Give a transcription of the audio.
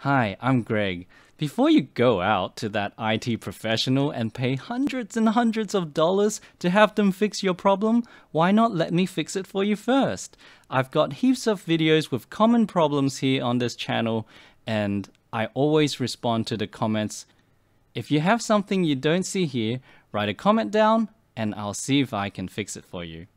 Hi, I'm Greg. Before you go out to that IT professional and pay hundreds and hundreds of dollars to have them fix your problem, why not let me fix it for you first? I've got heaps of videos with common problems here on this channel and I always respond to the comments. If you have something you don't see here, write a comment down and I'll see if I can fix it for you.